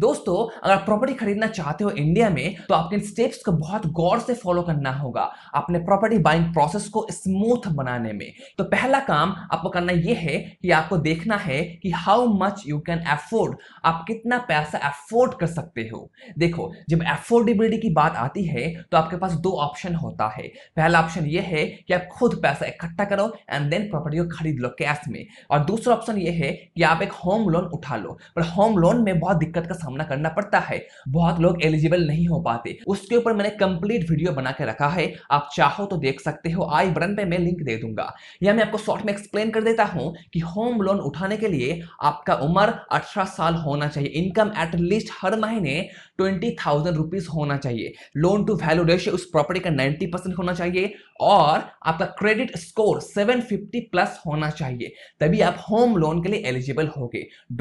दोस्तों अगर आप प्रॉपर्टी खरीदना चाहते हो इंडिया में तो आपके स्टेप्स को बहुत गौर से फॉलो करना होगा अपने प्रॉपर्टी बाइंग प्रोसेस को स्मूथ बनाने में तो पहला काम आपको करना यह है कि आपको देखना है कि how much you can afford आप कितना पैसा एफोर्ड कर सकते हो देखो जब एफोर्डेबिलिटी की बात आती है तो आपके पास दो ऑप्शन होता है पहला ऑप्शन यह है कि आप खुद पैसा इकट्ठा करो एंड देन प्रॉपर्टी को खरीद लो कैश में और दूसरा ऑप्शन यह है कि आप एक होम लोन उठा लो पर होम लोन में बहुत दिक्कत का सामना करना पड़ता है बहुत लोग एलिजिबल नहीं हो पाते उसके ऊपर मैंने कंप्लीट वीडियो बना के रखा है आप चाहो तो देख सकते हो आई बटन पे मैं लिंक दे दूंगा या मैं आपको शॉर्ट में एक्सप्लेन कर देता हूँ कि होम लोन उठाने के लिए आपका उम्र अठारह साल होना चाहिए इनकम एटलीस्ट हर महीने ट्वेंटी थाउजेंड रुपीज होना चाहिए लोन टू वैल्यू रेशियो उस प्रॉपर्टी का नाइन्टी परसेंट होना चाहिए और आपका क्रेडिट स्कोर 750 प्लस होना चाहिए तभी आप होम लोन के लिए एलिजिबल हो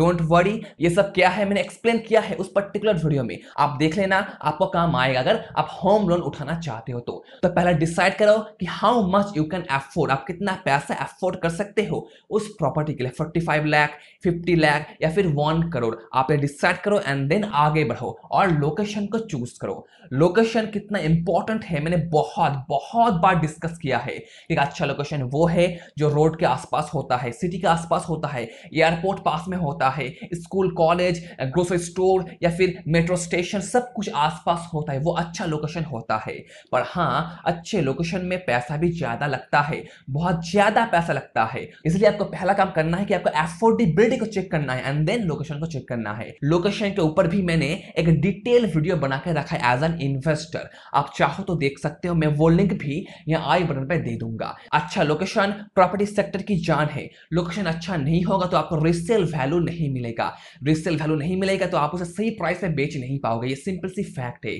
डोंट वरी ये सब क्या है मैंने एक्सप्लेन किया किया है उस पर्टिकुलर वीडियो में आप देख लेना आपको काम आएगा अगर आप होम लोन उठाना चाहते हो तो, तो पहले डिसाइड करो कि how much you can afford आप कितना पैसा एफोर्ड कर सकते हो उस प्रॉपर्टी के लिए forty five lakh fifty lakh या फिर वन करोड़ आप ये डिसाइड करो एंड देन आगे बढ़ो और लोकेशन को चूज करो लोकेशन कितना इंपॉर्टेंट है मैंने बहुत बहुत बार डिस्कस किया है एक अच्छा लोकेशन वो है जो रोड के आसपास होता है सिटी के आसपास होता है एयरपोर्ट पास में होता है school college grocery store store या फिर मेट्रो स्टेशन सब कुछ आसपास होता है वो अच्छा लोकेशन होता है पर हाँ अच्छे लोकेशन में पैसा भी ज़्यादा लगता है बहुत ज़्यादा पैसा लगता है इसलिए आपको पहला काम करना है कि आपको एफोर्डेबिलिटी को चेक करना है एंड देन लोकेशन को चेक करना है लोकेशन के ऊपर भी मैंने एक डिटेल वीडियो बना के रखा है एज एन इन्वेस्टर आप चाहो तो देख सकते हो मैं वो लिंक भी यहाँ आई बटन पर दे दूंगा अच्छा लोकेशन प्रॉपर्टी सेक्टर की जान है लोकेशन अच्छा नहीं होगा तो आपको रिसेल वैल्यू नहीं मिलेगा रिसेल वैल्यू नहीं मिलेगा तो आप आप उसे सही प्राइस में बेच नहीं पाओगे ये सिंपल सी फैक्ट है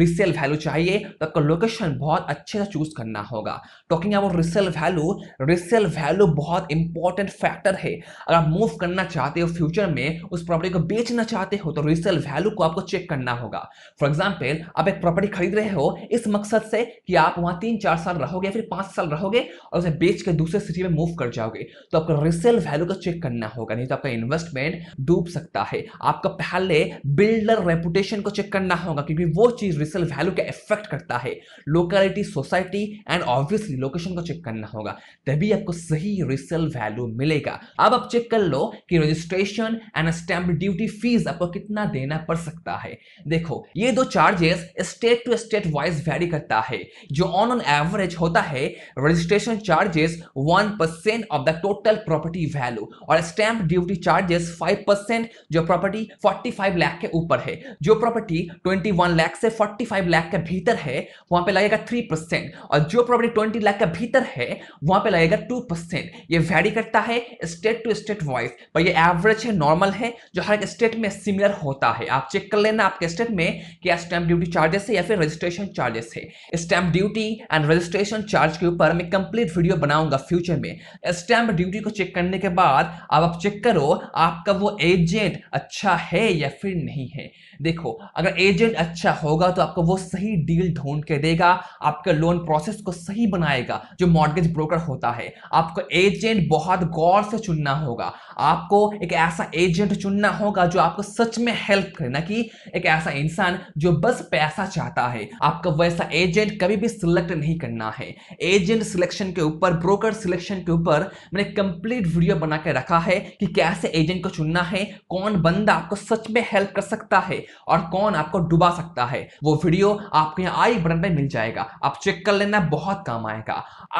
रिसेल वैल्यू चाहिए तो आपको लोकेशन बहुत अच्छे से चूज करना होगा talking about resale value resale value बहुत इंपॉर्टेंट फैक्टर है अगर आप मूव करना चाहते हो फ्यूचर में उस प्रॉपर्टी को बेचना चाहते हो तो रिसेल वैल्यू को आपको चेक करना होगा फॉर एग्जाम्पल आप एक प्रॉपर्टी खरीद रहे हो इस मकसद से कि आप वहां तीन चार साल रहोगे फिर पांच साल रहोगे और उसे बेच के दूसरे सिटी में मूव कर जाओगे तो आपको रिसेल वैल्यू को चेक करना होगा नहीं तो आपका इन्वेस्टमेंट डूब सकता है आपका पहले बिल्डर रेपुटेशन को चेक करना होगा क्योंकि वो चीज़ रिसेल वैल्यू का इफेक्ट करता है locality society and obviously location को चेक करना होगा तभी आपको सही रिसेल वैल्यू मिलेगा अब आप चेक कर लो कि registration and stamp duty fees आपको कितना देना पड़ सकता है देखो ये दो charges state to state wise vary करता है जो ऑन ऑन एवरेज होता है registration charges one percent of the total property value और stamp duty charges five percent जो प्रॉपर्टी फोर्टी फाइव 45 लाख के ऊपर है जो प्रॉपर्टी 21 लाख से 45 लाख के भीतर है वहां पे लगेगा 3 परसेंट और जो प्रॉपर्टी 20 लाख के भीतर है वहां पे लगेगा 2 परसेंट ये वैरी करता है स्टेट टू स्टेट वाइज पर ये एवरेज है नॉर्मल है जो हर एक स्टेट में सिमिलर होता है आप चेक कर लेना आपके स्टेट में क्या स्टैंप ड्यूटी चार्जेस है या फिर रजिस्ट्रेशन चार्जेस है stamp duty and registration charge के ऊपर मैं कंप्लीट वीडियो बनाऊंगा फ्यूचर में स्टैंप ड्यूटी को चेक करने के बाद अब आप चेक करो आपका वो एजेंट अच्छा है या फिर नहीं है देखो अगर एजेंट अच्छा होगा तो आपको वो सही डील ढूंढ के देगा आपके लोन प्रोसेस को सही बनाएगा जो मॉडगेज ब्रोकर होता है आपको एजेंट बहुत गौर से चुनना होगा आपको एक ऐसा एजेंट चुनना होगा जो आपको सच में हेल्प करे ना कि एक ऐसा इंसान जो बस पैसा चाहता है आपका वैसा एजेंट कभी भी सिलेक्ट नहीं करना है एजेंट सिलेक्शन के ऊपर ब्रोकर सिलेक्शन के ऊपर मैंने कंप्लीट वीडियो बना के रखा है कि कैसे एजेंट को चुनना है कौन बंदा आपको सच में हेल्प कर सकता है और कौन आपको डुबा सकता है वो वीडियो आपके यहाँ आई बटन पे मिल जाएगा आप चेक कर लेना बहुत काम आएगा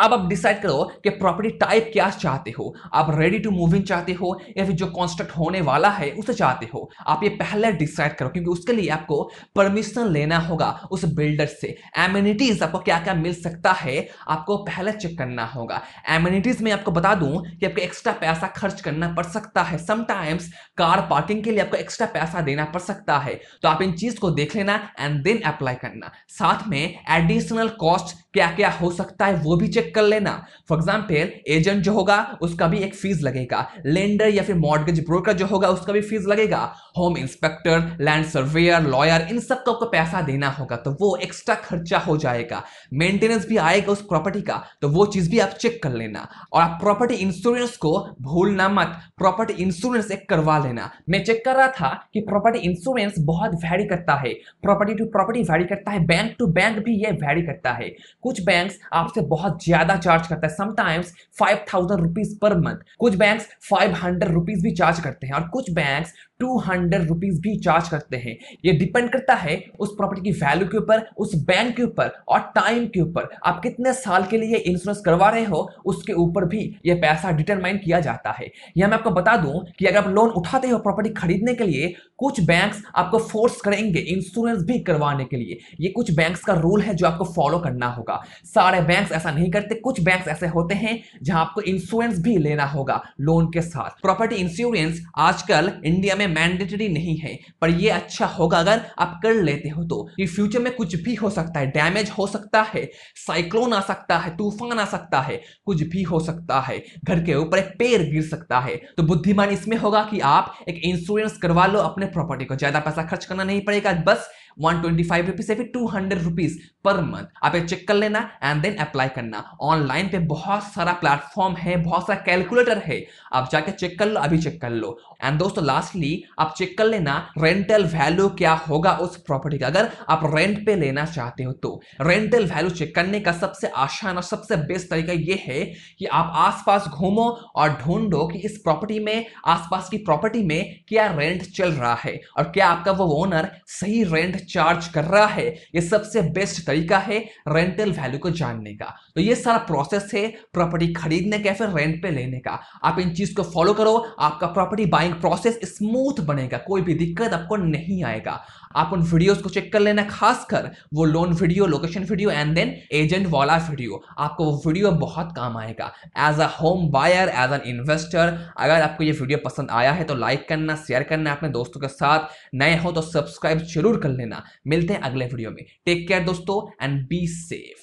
अब आप डिसाइड करो कि प्रॉपर्टी टाइप क्या चाहते हो आप रेडी टू मूव इन चाहते हो या फिर जो कॉन्स्ट्रक्ट होने वाला है उसे चाहते हो आप ये पहले डिसाइड करो क्योंकि उसके लिए आपको परमिशन लेना होगा उस बिल्डर से एम्यूनिटीज आपको क्या क्या मिल सकता है आपको पहले चेक करना होगा एम्यूनिटीज में आपको बता दूं कि आपको एक्स्ट्रा पैसा खर्च करना पड़ सकता है समटाइम्स कार पार्किंग के लिए आपको एक्स्ट्रा पैसा देना पड़ सकता है तो आप इन चीज को देख लेना एंड देन अप्लाई करना साथ में एडिशनल कॉस्ट क्या क्या हो सकता है वो भी चेक कर लेना फॉर एग्जाम्पल एजेंट जो होगा उसका भी एक फीस लगेगा लेंडर या फिर मॉडगेज ब्रोकर जो होगा उसका भी फीस लगेगा home inspector land surveyor lawyer इन सब का पैसा देना होगा तो वो एक्स्ट्रा खर्चा हो जाएगा मेंटेनेंस भी आएगा उस प्रॉपर्टी का तो वो चीज भी आप चेक कर लेना और आप प्रॉपर्टी इंश्योरेंस को भूलना मत प्रॉपर्टी इंश्योरेंस एक करवा लेना मैं चेक कर रहा था कि प्रॉपर्टी इंश्योरेंस बहुत वैरी करता है प्रॉपर्टी टू प्रॉपर्टी वैरी करता है बैंक टू बैंक भी ये वैरी करता है कुछ बैंक आपसे बहुत ज़्यादा चार्ज करता है sometimes five thousand rupees per month कुछ बैंक फाइव हंड्रेड रुपीज़ भी चार्ज करते हैं और कुछ बैंक टू हंड्रेड रुपीज भी चार्ज करते हैं ये डिपेंड करता है उस प्रॉपर्टी की वैल्यू के ऊपर उस बैंक के ऊपर और टाइम के ऊपर आप कितने साल के लिए इंश्योरेंस करवा रहे हो उसके ऊपर भी ये पैसा डिटरमाइन किया जाता है यह मैं आपको बता दूं कि अगर आप लोन उठाते हो प्रॉपर्टी खरीदने के लिए कुछ बैंक्स आपको फोर्स करेंगे इंश्योरेंस भी करवाने के लिए ये कुछ बैंक्स का रूल है जो आपको फॉलो करना होगा सारे बैंक्स ऐसा नहीं करते कुछ बैंक्स ऐसे होते हैं जहां आपको इंश्योरेंस भी लेना होगा लोन के साथ प्रॉपर्टी इंश्योरेंस आजकल इंडिया में मैंडेटरी नहीं है पर ये अच्छा होगा अगर आप कर लेते हो तो ये फ्यूचर में कुछ भी हो सकता है डैमेज हो सकता है साइक्लोन आ सकता है तूफान आ सकता है कुछ भी हो सकता है घर के ऊपर एक पेड़ गिर सकता है तो बुद्धिमान इसमें होगा कि आप एक इंश्योरेंस करवा लो अपने प्रॉपर्टी को ज्यादा पैसा खर्च करना नहीं पड़ेगा बस वन ट्वेंटी फाइव रुपीज या फिर two hundred rupees per month आप ये चेक कर लेना एंड देन अप्लाई करना ऑनलाइन पे बहुत सारा प्लेटफॉर्म है बहुत सारा कैलकुलेटर है आप जाके चेक कर लो अभी चेक कर लो एंड दोस्तों लास्टली आप चेक कर लेना रेंटल वैल्यू क्या होगा उस प्रॉपर्टी का अगर आप रेंट पे लेना चाहते हो तो रेंटल वैल्यू चेक करने का सबसे आसान और सबसे बेस्ट तरीका यह है कि आप आसपास घूमो और ढूंढो कि इस प्रॉपर्टी में आसपास की प्रॉपर्टी में क्या रेंट चल रहा है और क्या आपका वो ओनर सही रेंट चार्ज कर रहा है ये सबसे बेस्ट तरीका है रेंटल वैल्यू को जानने का तो ये सारा प्रोसेस है प्रॉपर्टी खरीदने का फिर रेंट पे लेने का आप इन चीज को फॉलो करो आपका प्रॉपर्टी बाइंग प्रोसेस स्मूथ बनेगा कोई भी दिक्कत आपको नहीं आएगा आप उन वीडियोस को चेक कर लेना खासकर वो loan video location video and then agent वाला वीडियो आपको वो वीडियो बहुत काम आएगा as a home buyer as an investor अगर आपको ये वीडियो पसंद आया है तो लाइक करना शेयर करना अपने दोस्तों के साथ नए हो तो सब्सक्राइब जरूर कर लेना देना मिलते हैं अगले वीडियो में टेक केयर दोस्तों एंड बी सेफ